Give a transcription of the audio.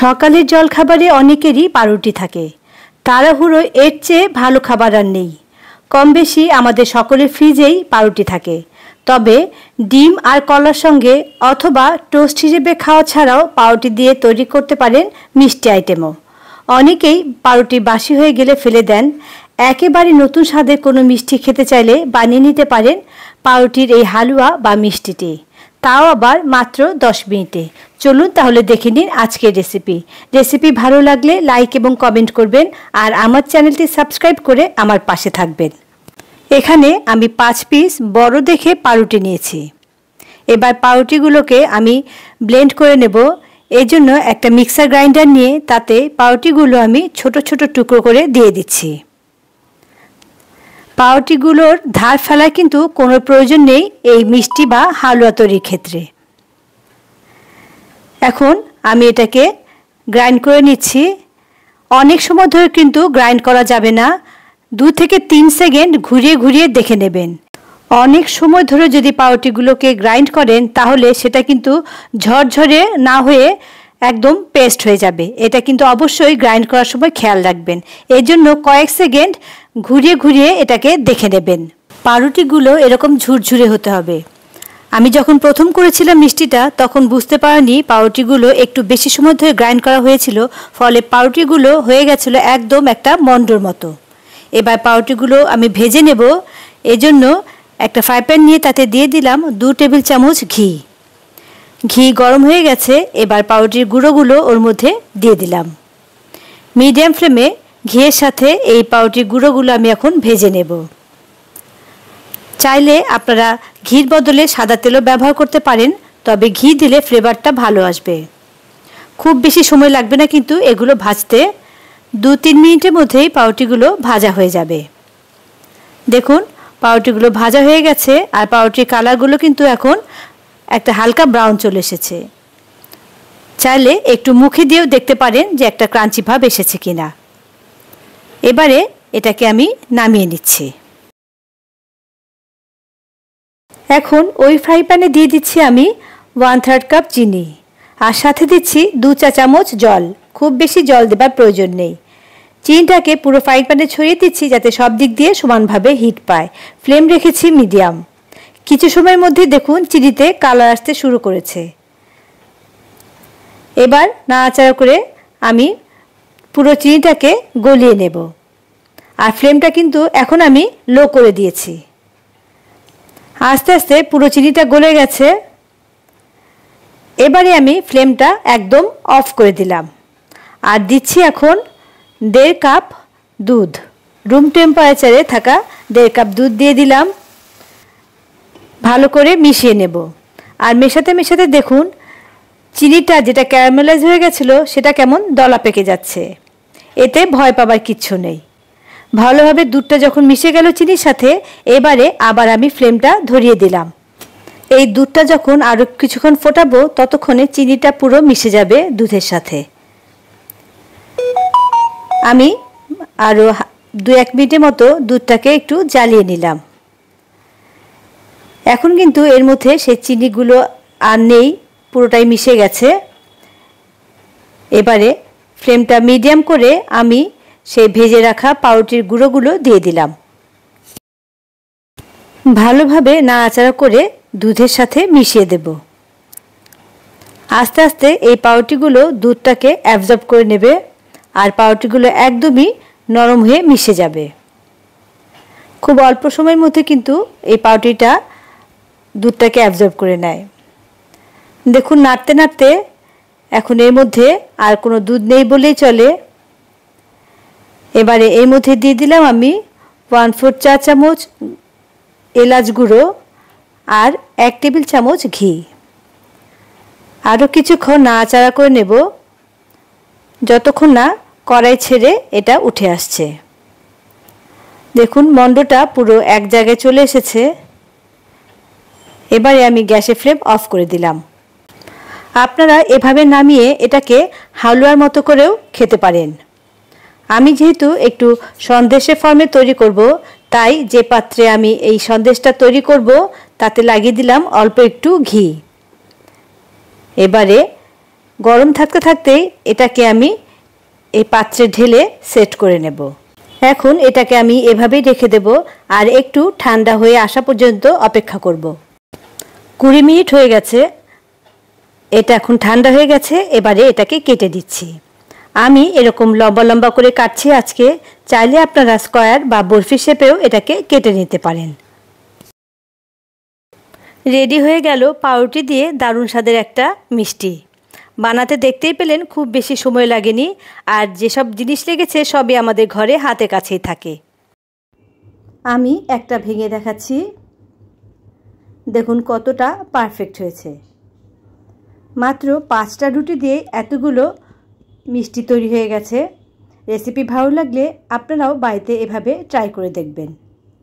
সকালের জলখাবারে অনেকেরই পাউরুটি থাকে তাড়াহুড়ো এর চেয়ে ভালো খাবার আর নেই কম বেশি আমাদের সকলের ফ্রিজেই পাউরুটি থাকে তবে ডিম আর কলার সঙ্গে অথবা টোস্ট হিসেবে খাওয়া ছাড়াও পাউরুটি দিয়ে তৈরি করতে পারেন মিষ্টি আইটেমও অনেকেই পাউরুটি বাসি হয়ে গেলে ফেলে দেন একেবারে নতুন স্বাদের কোনো মিষ্টি খেতে চাইলে বানিয়ে নিতে পারেন পাউরুটির এই হালুয়া বা মিষ্টিটি তাও আবার মাত্র 10 মিনিটে চলুন তাহলে দেখে নিন আজকের রেসিপি রেসিপি ভালো লাগলে লাইক এবং কমেন্ট করবেন আর আমার চ্যানেলটি সাবস্ক্রাইব করে আমার পাশে থাকবেন এখানে আমি পাঁচ পিস বড় দেখে পাউরুটি নিয়েছি এবার পাউরুটিগুলোকে আমি ব্লেন্ড করে নেব এই জন্য একটা মিক্সার গ্রাইন্ডার নিয়ে তাতে পাউরুটিগুলো আমি ছোট ছোট টুকরো করে দিয়ে দিচ্ছি পাউরুটিগুলোর ধার ফেলা কিন্তু কোনো প্রয়োজন নেই এই মিষ্টি বা হালুয়া তৈরির ক্ষেত্রে এখন আমি এটাকে গ্রাইন্ড করে নিচ্ছি অনেক সময় ধরে কিন্তু গ্রাইন্ড করা যাবে না দু থেকে তিন সেকেন্ড ঘুরিয়ে ঘুরিয়ে দেখে নেবেন অনেক সময় ধরে যদি পাউরুটিগুলোকে গ্রাইন্ড করেন তাহলে সেটা কিন্তু ঝরঝরে না হয়ে একদম পেস্ট হয়ে যাবে এটা কিন্তু অবশ্যই গ্রাইন্ড করার সময় খেয়াল রাখবেন এর জন্য কয়েক সেকেন্ড ঘুরিয়ে ঘুরিয়ে এটাকে দেখে নেবেন পাউরুটিগুলো এরকম ঝুরঝুরে হতে হবে আমি যখন প্রথম করেছিলাম মিষ্টিটা তখন বুঝতে পারিনি পাউরুটিগুলো একটু বেশি সময় ধরে গ্রাইন্ড করা হয়েছিল ফলে পাউরুটিগুলো হয়ে গেছিলো একদম একটা মন্ডর মতো এবার পাউরুটিগুলো আমি ভেজে নেব এজন্য একটা ফ্রাই প্যান নিয়ে তাতে দিয়ে দিলাম দু টেবিল চামচ ঘি ঘি গরম হয়ে গেছে এবার পাউরুটির গুঁড়োগুলো ওর মধ্যে দিয়ে দিলাম মিডিয়াম ফ্লেমে ঘিয়ের সাথে এই পাউরুটির গুঁড়োগুলো আমি এখন ভেজে নেব চাইলে আপনারা ঘির বদলে সাদা তেলও ব্যবহার করতে পারেন তবে ঘি দিলে ফ্লেভারটা ভালো আসবে খুব বেশি সময় লাগবে না কিন্তু এগুলো ভাজতে দু তিন মিনিটের মধ্যেই পাউরুটিগুলো ভাজা হয়ে যাবে দেখুন পাউরুটিগুলো ভাজা হয়ে গেছে আর পাউরুটির কালারগুলো কিন্তু এখন একটা হালকা ব্রাউন চলে এসেছে চাইলে একটু মুখে দিয়েও দেখতে পারেন যে একটা ক্রাঞ্চি ভাব এসেছে কিনা এবারে এটাকে আমি নামিয়ে নিচ্ছি এখন ওই ফ্রাই প্যানে দিয়ে দিচ্ছি আমি ওয়ান থার্ড কাপ চিনি আর সাথে দিচ্ছি দু চা চামচ জল খুব বেশি জল দেবার প্রয়োজন নেই চিনিটাকে পুরো ফ্রাই প্যানে ছড়িয়ে দিচ্ছি যাতে সব দিক দিয়ে সমানভাবে হিট পায় ফ্লেম রেখেছি মিডিয়াম কিছু সময়ের মধ্যে দেখুন চিনিতে কালার আসতে শুরু করেছে এবার নাড়াচাড়া করে আমি পুরো চিনিটাকে গলিয়ে নেব আর ফ্লেমটা কিন্তু এখন আমি লো করে দিয়েছি আস্তে আস্তে পুরো চিনিটা গলে গেছে এবারে আমি ফ্লেমটা একদম অফ করে দিলাম আর দিচ্ছি এখন দেড় কাপ দুধ রুম টেম্পারেচারে থাকা দেড় কাপ দুধ দিয়ে দিলাম ভালো করে মিশিয়ে নেব আর মেশাতে মেশাতে দেখুন চিনিটা যেটা ক্যারামেলাইজ হয়ে গেছিল সেটা কেমন দলা পেকে যাচ্ছে এতে ভয় পাবার কিচ্ছু নেই ভালোভাবে দুধটা যখন মিশে গেল চিনির সাথে এবারে আবার আমি ফ্লেমটা ধরিয়ে দিলাম এই দুধটা যখন আরও কিছুক্ষণ ফোটাবো ততক্ষণে চিনিটা পুরো মিশে যাবে দুধের সাথে আমি আরও দু এক মিনিটের মতো দুধটাকে একটু জ্বালিয়ে নিলাম এখন কিন্তু এর মধ্যে সেই চিনিগুলো আর নেই পুরোটাই মিশে গেছে এবারে ফ্লেমটা মিডিয়াম করে আমি সেই ভেজে রাখা পাউরুটির গুঁড়োগুলো দিয়ে দিলাম ভালোভাবে নাড়াচাড়া করে দুধের সাথে মিশিয়ে দেব আস্তে আস্তে এই পাউরুটিগুলো দুধটাকে অ্যাবজর্ব করে নেবে আর পাউরুটিগুলো একদমই নরম হয়ে মিশে যাবে খুব অল্প সময়ের মধ্যে কিন্তু এই পাউরুটিটা দুধটাকে অ্যাবজর্ব করে নেয় দেখুন নাড়তে নাড়তে এখন এর মধ্যে আর কোনো দুধ নেই বলেই চলে এবারে এর মধ্যে দিয়ে দিলাম আমি ওয়ান ফোর চা চামচ এলাচ গুঁড়ো আর এক টেবিল চামচ ঘি আরও কিছুক্ষণ নাড়াচাড়া করে নেব যতক্ষণ না কড়াই ছেড়ে এটা উঠে আসছে দেখুন মণ্ডটা পুরো এক জায়গায় চলে এসেছে এবারে আমি গ্যাসের ফ্লেম অফ করে দিলাম আপনারা এভাবে নামিয়ে এটাকে হালুয়ার মতো করেও খেতে পারেন আমি যেহেতু একটু সন্দেশের ফর্মে তৈরি করব তাই যে পাত্রে আমি এই সন্দেশটা তৈরি করব তাতে লাগিয়ে দিলাম অল্প একটু ঘি এবারে গরম থাকতে থাকতেই এটাকে আমি এই পাত্রে ঢেলে সেট করে নেব এখন এটাকে আমি এভাবেই রেখে দেব আর একটু ঠান্ডা হয়ে আসা পর্যন্ত অপেক্ষা করব কুড়ি মিনিট হয়ে গেছে এটা এখন ঠান্ডা হয়ে গেছে এবারে এটাকে কেটে দিচ্ছি আমি এরকম লম্বা লম্বা করে কাটছি আজকে চাইলে আপনারা স্কয়ার বা বরফি শেপেও এটাকে কেটে নিতে পারেন রেডি হয়ে গেল পাউরুটি দিয়ে দারুণ স্বাদের একটা মিষ্টি বানাতে দেখতেই পেলেন খুব বেশি সময় লাগেনি আর যেসব জিনিস লেগেছে সবই আমাদের ঘরে হাতে কাছেই থাকে আমি একটা ভেঙে দেখাচ্ছি দেখুন কতটা পারফেক্ট হয়েছে মাত্র পাঁচটা রুটি দিয়ে এতগুলো মিষ্টি তৈরি হয়ে গেছে রেসিপি ভালো লাগলে আপনারাও বাড়িতে এভাবে ট্রাই করে দেখবেন